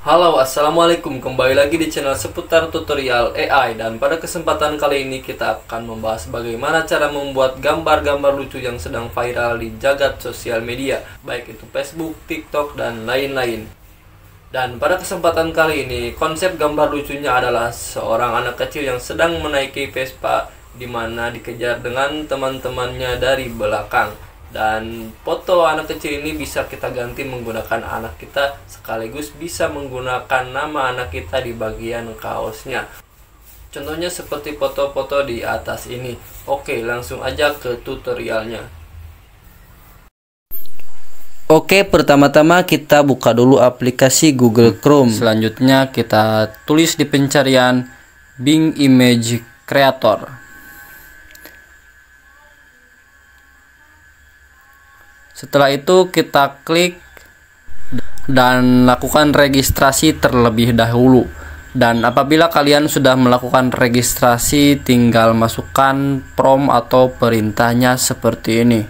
Halo, Assalamualaikum. Kembali lagi di channel seputar tutorial AI dan pada kesempatan kali ini kita akan membahas bagaimana cara membuat gambar-gambar lucu yang sedang viral di jagat sosial media, baik itu Facebook, TikTok, dan lain-lain. Dan pada kesempatan kali ini, konsep gambar lucunya adalah seorang anak kecil yang sedang menaiki Vespa di mana dikejar dengan teman-temannya dari belakang dan foto anak kecil ini bisa kita ganti menggunakan anak kita sekaligus bisa menggunakan nama anak kita di bagian kaosnya contohnya seperti foto-foto di atas ini oke langsung aja ke tutorialnya Oke, pertama-tama kita buka dulu aplikasi Google Chrome. Selanjutnya kita tulis di pencarian Bing Image Creator. Setelah itu kita klik dan lakukan registrasi terlebih dahulu. Dan apabila kalian sudah melakukan registrasi, tinggal masukkan prom atau perintahnya seperti ini.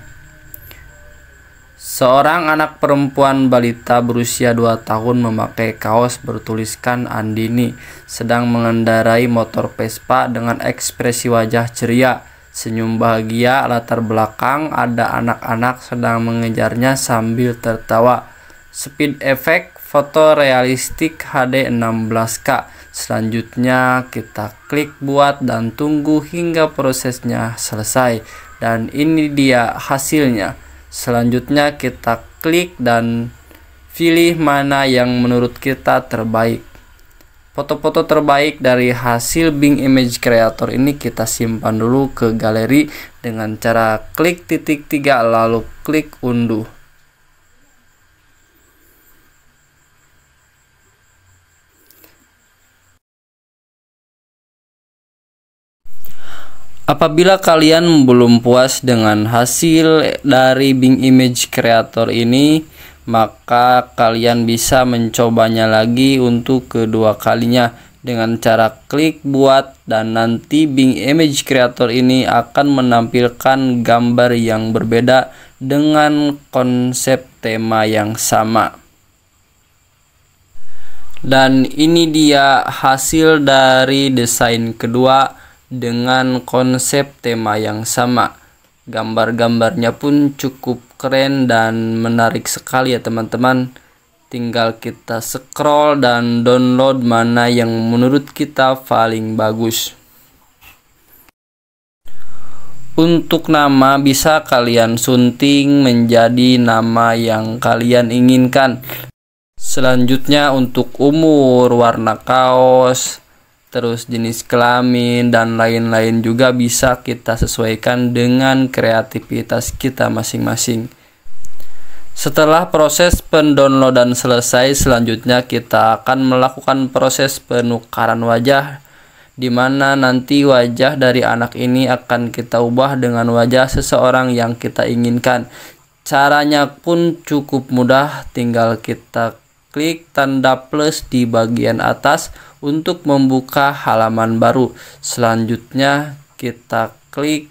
Seorang anak perempuan balita berusia 2 tahun memakai kaos bertuliskan Andini sedang mengendarai motor Vespa dengan ekspresi wajah ceria. Senyum bahagia latar belakang ada anak-anak sedang mengejarnya sambil tertawa. Speed effect foto realistik HD 16K. Selanjutnya kita klik buat dan tunggu hingga prosesnya selesai. Dan ini dia hasilnya. Selanjutnya kita klik dan pilih mana yang menurut kita terbaik foto-foto terbaik dari hasil Bing Image Creator ini kita simpan dulu ke galeri dengan cara klik titik tiga lalu klik unduh. Apabila kalian belum puas dengan hasil dari Bing Image Creator ini, maka kalian bisa mencobanya lagi untuk kedua kalinya dengan cara klik buat dan nanti Bing Image Creator ini akan menampilkan gambar yang berbeda dengan konsep tema yang sama dan ini dia hasil dari desain kedua dengan konsep tema yang sama gambar-gambarnya pun cukup keren dan menarik sekali ya teman-teman tinggal kita scroll dan download mana yang menurut kita paling bagus. Untuk nama bisa kalian sunting menjadi nama yang kalian inginkan. Selanjutnya untuk umur, warna kaos, terus jenis kelamin dan lain-lain juga bisa kita sesuaikan dengan kreativitas kita masing-masing. Setelah proses pendownloadan selesai, selanjutnya kita akan melakukan proses penukaran wajah di mana nanti wajah dari anak ini akan kita ubah dengan wajah seseorang yang kita inginkan. Caranya pun cukup mudah, tinggal kita klik tanda plus di bagian atas untuk membuka halaman baru. Selanjutnya kita klik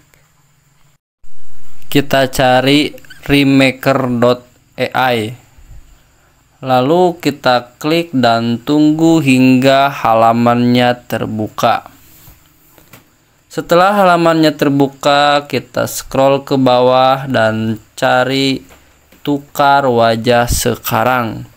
kita cari remaker.ai lalu kita klik dan tunggu hingga halamannya terbuka setelah halamannya terbuka kita scroll ke bawah dan cari tukar wajah sekarang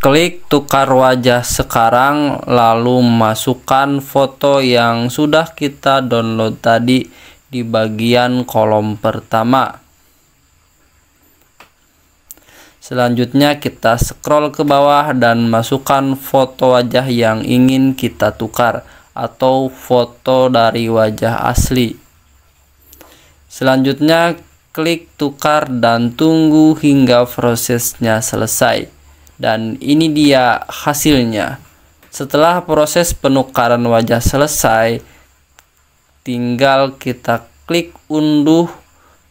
Klik tukar wajah sekarang lalu masukkan foto yang sudah kita download tadi di bagian kolom pertama. Selanjutnya kita scroll ke bawah dan masukkan foto wajah yang ingin kita tukar atau foto dari wajah asli. Selanjutnya klik tukar dan tunggu hingga prosesnya selesai dan ini dia hasilnya setelah proses penukaran wajah selesai tinggal kita klik unduh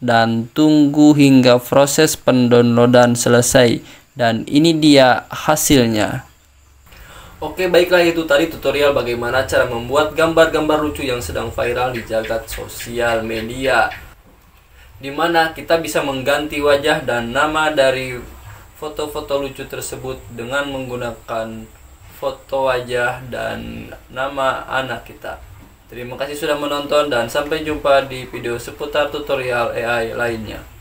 dan tunggu hingga proses pendownloadan selesai dan ini dia hasilnya Oke baiklah itu tadi tutorial bagaimana cara membuat gambar-gambar lucu yang sedang viral di jagat sosial media Dimana kita bisa mengganti wajah dan nama dari foto-foto lucu tersebut dengan menggunakan foto wajah dan nama anak kita. Terima kasih sudah menonton dan sampai jumpa di video seputar tutorial AI lainnya.